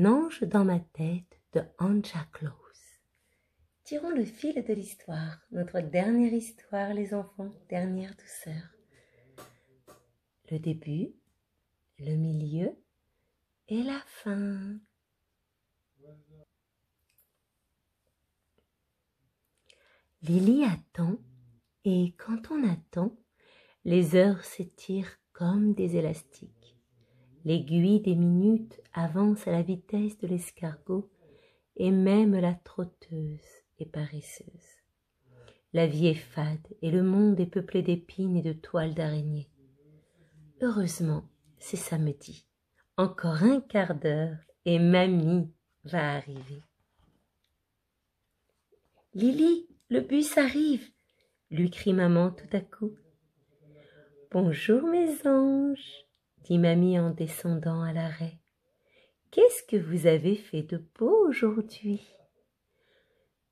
Un ange dans ma tête de Anja Close. Tirons le fil de l'histoire, notre dernière histoire, les enfants, dernière douceur. Le début, le milieu et la fin. Lily attend, et quand on attend, les heures s'étirent comme des élastiques. L'aiguille des minutes avance à la vitesse de l'escargot, et même la trotteuse est paresseuse. La vie est fade, et le monde est peuplé d'épines et de toiles d'araignée. Heureusement, c'est samedi. Encore un quart d'heure, et mamie va arriver. Lily, le bus arrive, lui crie maman tout à coup. Bonjour mes anges dit mamie en descendant à l'arrêt. Qu'est-ce que vous avez fait de beau aujourd'hui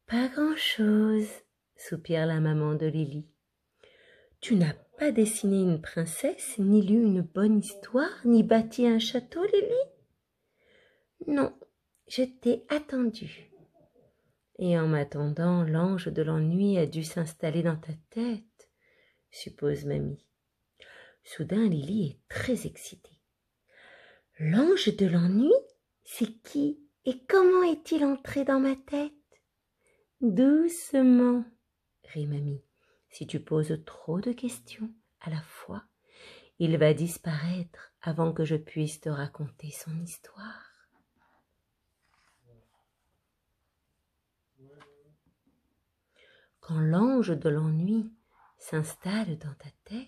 Pas grand-chose, soupire la maman de Lily. Tu n'as pas dessiné une princesse, ni lu une bonne histoire, ni bâti un château, Lily Non, je t'ai attendue. Et en m'attendant, l'ange de l'ennui a dû s'installer dans ta tête, suppose mamie. Soudain, Lily est très excitée. L'ange de l'ennui C'est qui et comment est-il entré dans ma tête Doucement, rit Mamie. Si tu poses trop de questions à la fois, il va disparaître avant que je puisse te raconter son histoire. Quand l'ange de l'ennui s'installe dans ta tête,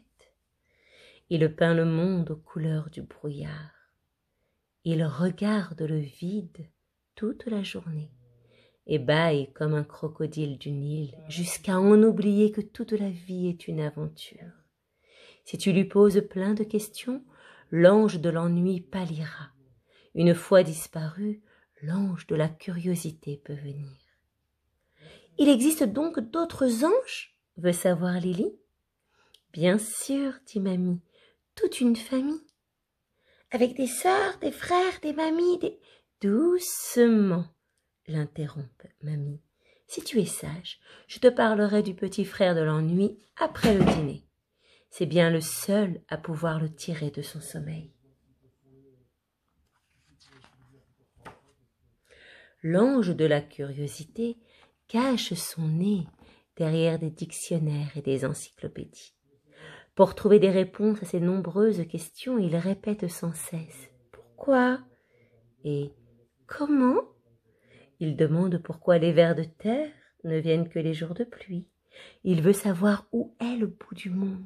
il peint le monde aux couleurs du brouillard. Il regarde le vide toute la journée et bâille comme un crocodile du Nil jusqu'à en oublier que toute la vie est une aventure. Si tu lui poses plein de questions, l'ange de l'ennui pâlira. Une fois disparu, l'ange de la curiosité peut venir. Il existe donc d'autres anges veut savoir Lily. Bien sûr, dit mamie, toute une famille, avec des sœurs, des frères, des mamies, des... Doucement, l'interrompt mamie. Si tu es sage, je te parlerai du petit frère de l'ennui après le dîner. C'est bien le seul à pouvoir le tirer de son sommeil. L'ange de la curiosité cache son nez derrière des dictionnaires et des encyclopédies. Pour trouver des réponses à ces nombreuses questions, il répète sans cesse pourquoi et comment. Il demande pourquoi les vers de terre ne viennent que les jours de pluie. Il veut savoir où est le bout du monde,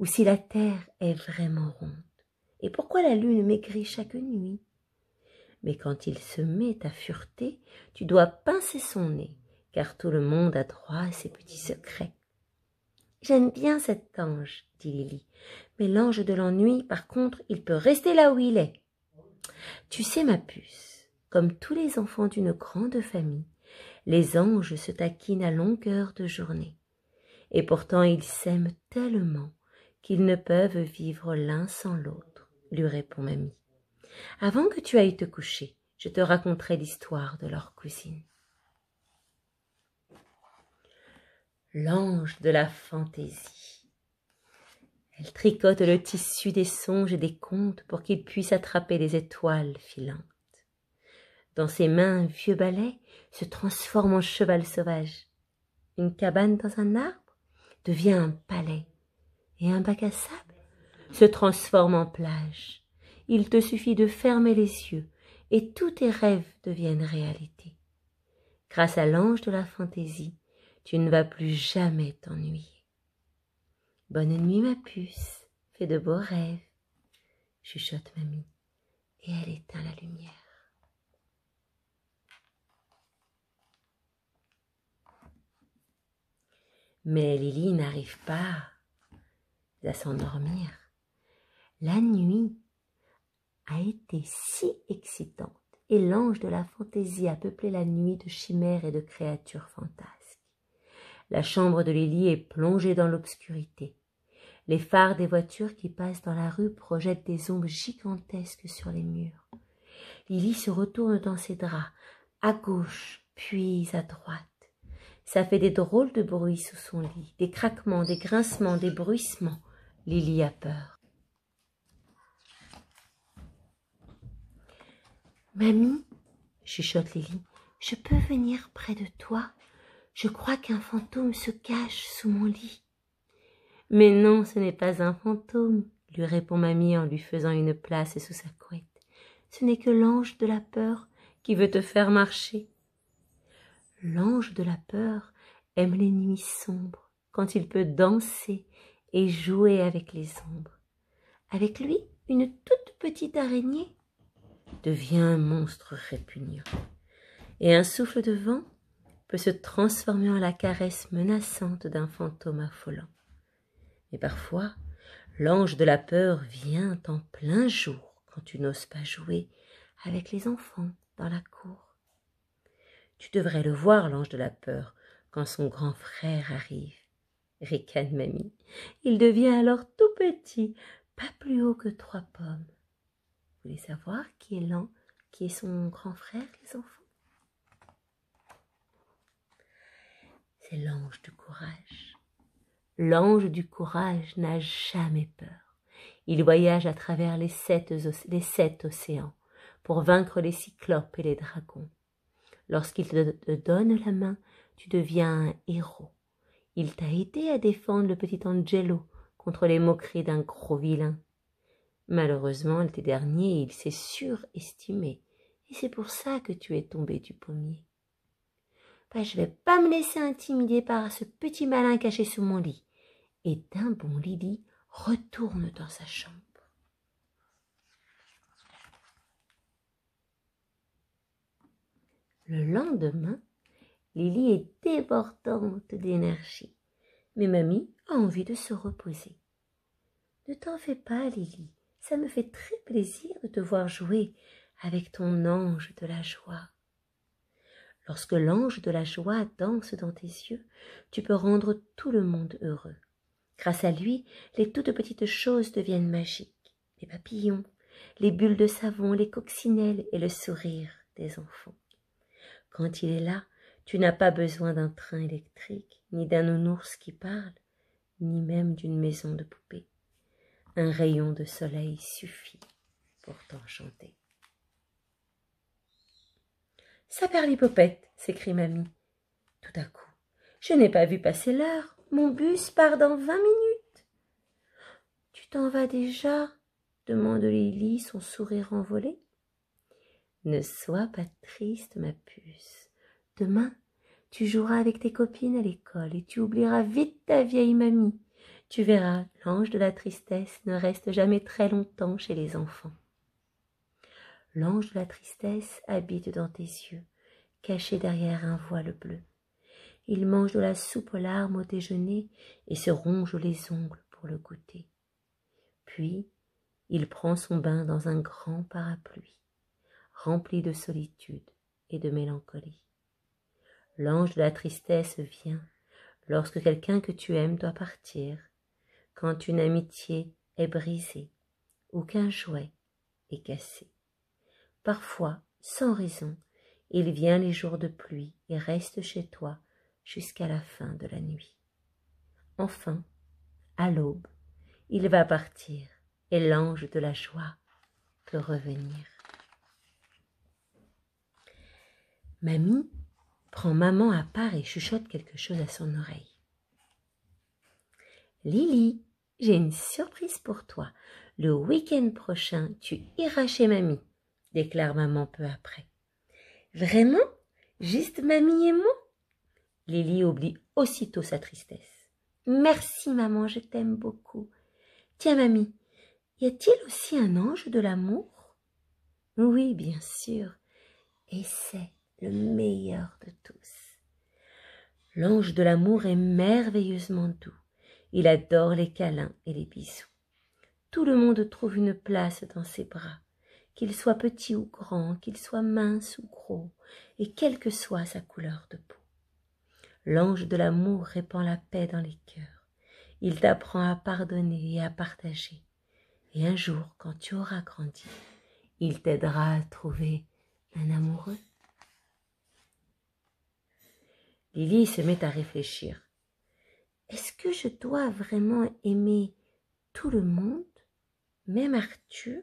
ou si la terre est vraiment ronde, et pourquoi la lune maigrit chaque nuit. Mais quand il se met à fureter, tu dois pincer son nez, car tout le monde a droit à ses petits secrets. J'aime bien cet ange, dit Lily. Mais l'ange de l'ennui, par contre, il peut rester là où il est. Tu sais, ma puce, comme tous les enfants d'une grande famille, les anges se taquinent à longueur de journée. Et pourtant ils s'aiment tellement qu'ils ne peuvent vivre l'un sans l'autre, lui répond Mamie. Avant que tu ailles te coucher, je te raconterai l'histoire de leur cousine. l'ange de la fantaisie. Elle tricote le tissu des songes et des contes pour qu'il puisse attraper les étoiles filantes. Dans ses mains, un vieux balai se transforme en cheval sauvage. Une cabane dans un arbre devient un palais. Et un bac à sable se transforme en plage. Il te suffit de fermer les yeux et tous tes rêves deviennent réalité. Grâce à l'ange de la fantaisie, tu ne vas plus jamais t'ennuyer. Bonne nuit ma puce, fais de beaux rêves, chuchote mamie, et elle éteint la lumière. Mais Lily n'arrive pas à s'endormir. La nuit a été si excitante et l'ange de la fantaisie a peuplé la nuit de chimères et de créatures fantasmes. La chambre de Lily est plongée dans l'obscurité. Les phares des voitures qui passent dans la rue projettent des ombres gigantesques sur les murs. Lily se retourne dans ses draps, à gauche, puis à droite. Ça fait des drôles de bruits sous son lit, des craquements, des grincements, des bruissements. Lily a peur. Mamie, chuchote Lily, je peux venir près de toi je crois qu'un fantôme se cache sous mon lit. Mais non, ce n'est pas un fantôme, lui répond mamie en lui faisant une place sous sa couette. Ce n'est que l'ange de la peur qui veut te faire marcher. L'ange de la peur aime les nuits sombres, quand il peut danser et jouer avec les ombres. Avec lui, une toute petite araignée devient un monstre répugnant, et un souffle de vent peut se transformer en la caresse menaçante d'un fantôme affolant. Mais parfois, l'ange de la peur vient en plein jour quand tu n'oses pas jouer avec les enfants dans la cour. Tu devrais le voir, l'ange de la peur, quand son grand frère arrive. Ricane mamie, il devient alors tout petit, pas plus haut que trois pommes. Vous voulez savoir qui est l'ange, qui est son grand frère, les enfants c'est l'ange du courage. L'ange du courage n'a jamais peur. Il voyage à travers les sept, les sept océans pour vaincre les cyclopes et les dragons. Lorsqu'il te donne la main, tu deviens un héros. Il t'a aidé à défendre le petit Angelo contre les moqueries d'un gros vilain. Malheureusement, l'été dernier, il s'est surestimé, et c'est pour ça que tu es tombé du pommier. Je bah, je vais pas me laisser intimider par ce petit malin caché sous mon lit. Et d'un bon Lily retourne dans sa chambre. Le lendemain, Lily est débordante d'énergie, mais Mamie a envie de se reposer. Ne t'en fais pas, Lily, ça me fait très plaisir de te voir jouer avec ton ange de la joie. Lorsque l'ange de la joie danse dans tes yeux, tu peux rendre tout le monde heureux. Grâce à lui, les toutes petites choses deviennent magiques. Les papillons, les bulles de savon, les coccinelles et le sourire des enfants. Quand il est là, tu n'as pas besoin d'un train électrique, ni d'un nounours qui parle, ni même d'une maison de poupée. Un rayon de soleil suffit pour t'enchanter. Ça perlipopette s'écrie mamie. Tout à coup. Je n'ai pas vu passer l'heure. Mon bus part dans vingt minutes. Tu t'en vas déjà demande Lily, son sourire envolé. Ne sois pas triste, ma puce. Demain, tu joueras avec tes copines à l'école et tu oublieras vite ta vieille mamie. Tu verras, l'ange de la tristesse ne reste jamais très longtemps chez les enfants. L'ange de la tristesse habite dans tes yeux, caché derrière un voile bleu. Il mange de la soupe aux larmes au déjeuner et se ronge les ongles pour le goûter. Puis, il prend son bain dans un grand parapluie, rempli de solitude et de mélancolie. L'ange de la tristesse vient lorsque quelqu'un que tu aimes doit partir, quand une amitié est brisée ou qu'un jouet est cassé. Parfois, sans raison, il vient les jours de pluie et reste chez toi jusqu'à la fin de la nuit. Enfin, à l'aube, il va partir et l'ange de la joie peut revenir. Mamie prend maman à part et chuchote quelque chose à son oreille. Lily, j'ai une surprise pour toi. Le week-end prochain, tu iras chez mamie déclare maman peu après. Vraiment Juste mamie et moi Lily oublie aussitôt sa tristesse. Merci maman, je t'aime beaucoup. Tiens mamie, y a-t-il aussi un ange de l'amour Oui, bien sûr. Et c'est le meilleur de tous. L'ange de l'amour est merveilleusement doux. Il adore les câlins et les bisous. Tout le monde trouve une place dans ses bras qu'il soit petit ou grand, qu'il soit mince ou gros, et quelle que soit sa couleur de peau. L'ange de l'amour répand la paix dans les cœurs. Il t'apprend à pardonner et à partager. Et un jour, quand tu auras grandi, il t'aidera à trouver un amoureux. Lily se met à réfléchir. Est-ce que je dois vraiment aimer tout le monde, même Arthur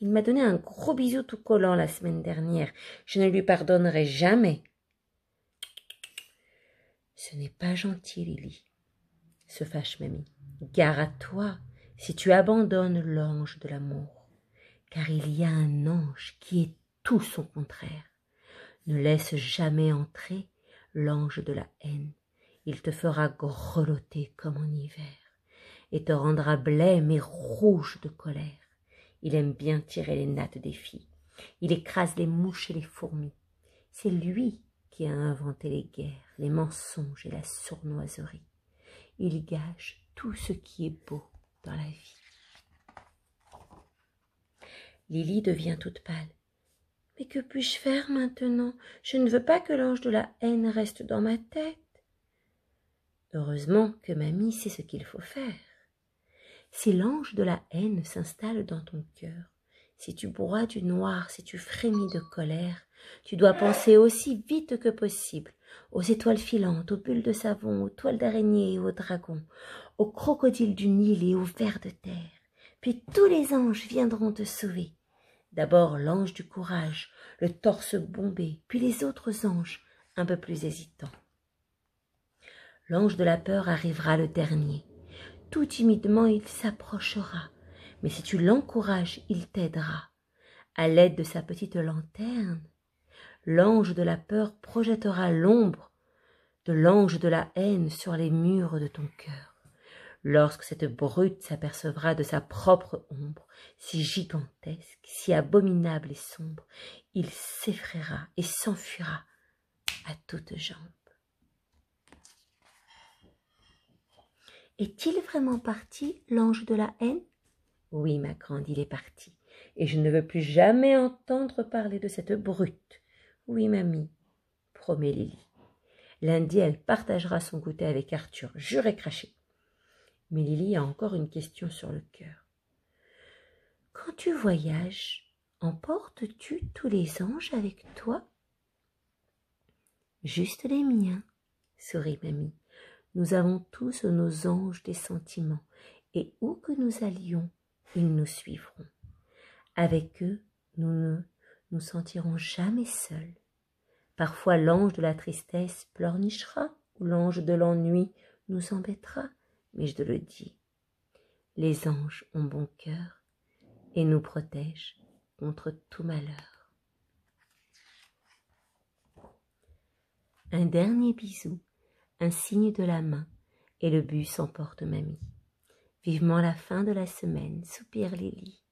il m'a donné un gros bisou tout collant la semaine dernière. Je ne lui pardonnerai jamais. Ce n'est pas gentil, Lily. Se fâche mamie. Gare à toi si tu abandonnes l'ange de l'amour. Car il y a un ange qui est tout son contraire. Ne laisse jamais entrer l'ange de la haine. Il te fera grelotter comme en hiver et te rendra blême et rouge de colère. Il aime bien tirer les nattes des filles. Il écrase les mouches et les fourmis. C'est lui qui a inventé les guerres, les mensonges et la sournoiserie. Il gâche tout ce qui est beau dans la vie. Lily devient toute pâle. Mais que puis-je faire maintenant Je ne veux pas que l'ange de la haine reste dans ma tête. Heureusement que mamie sait ce qu'il faut faire si l'ange de la haine s'installe dans ton cœur, si tu broies du noir, si tu frémis de colère, tu dois penser aussi vite que possible aux étoiles filantes, aux bulles de savon, aux toiles d'araignée et aux dragons, aux crocodiles du Nil et aux vers de terre. Puis tous les anges viendront te sauver. D'abord l'ange du courage, le torse bombé, puis les autres anges, un peu plus hésitants. L'ange de la peur arrivera le dernier tout timidement il s'approchera, mais si tu l'encourages, il t'aidera. À l'aide de sa petite lanterne, l'ange de la peur projettera l'ombre de l'ange de la haine sur les murs de ton cœur. Lorsque cette brute s'apercevra de sa propre ombre, si gigantesque, si abominable et sombre, il s'effraiera et s'enfuira à toutes jambes. Est-il vraiment parti, l'ange de la haine Oui, ma grande, il est parti, et je ne veux plus jamais entendre parler de cette brute. Oui, mamie, promet Lily. Lundi, elle partagera son goûter avec Arthur, et craché. Mais Lily a encore une question sur le cœur. Quand tu voyages, emportes-tu tous les anges avec toi Juste les miens, sourit mamie. Nous avons tous nos anges des sentiments, et où que nous allions, ils nous suivront. Avec eux, nous ne nous sentirons jamais seuls. Parfois l'ange de la tristesse pleurnichera, ou l'ange de l'ennui nous embêtera, mais je te le dis, les anges ont bon cœur et nous protègent contre tout malheur. Un dernier bisou un signe de la main, et le bus emporte mamie. Vivement la fin de la semaine, soupire Lily.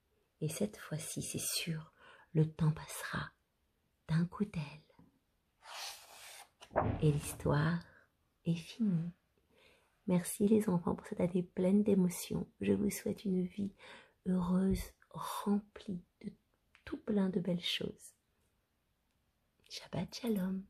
Et cette fois-ci, c'est sûr, le temps passera d'un coup d'aile. Et l'histoire est finie. Merci les enfants pour cette année pleine d'émotions. Je vous souhaite une vie heureuse, remplie de tout plein de belles choses. Shabbat Shalom.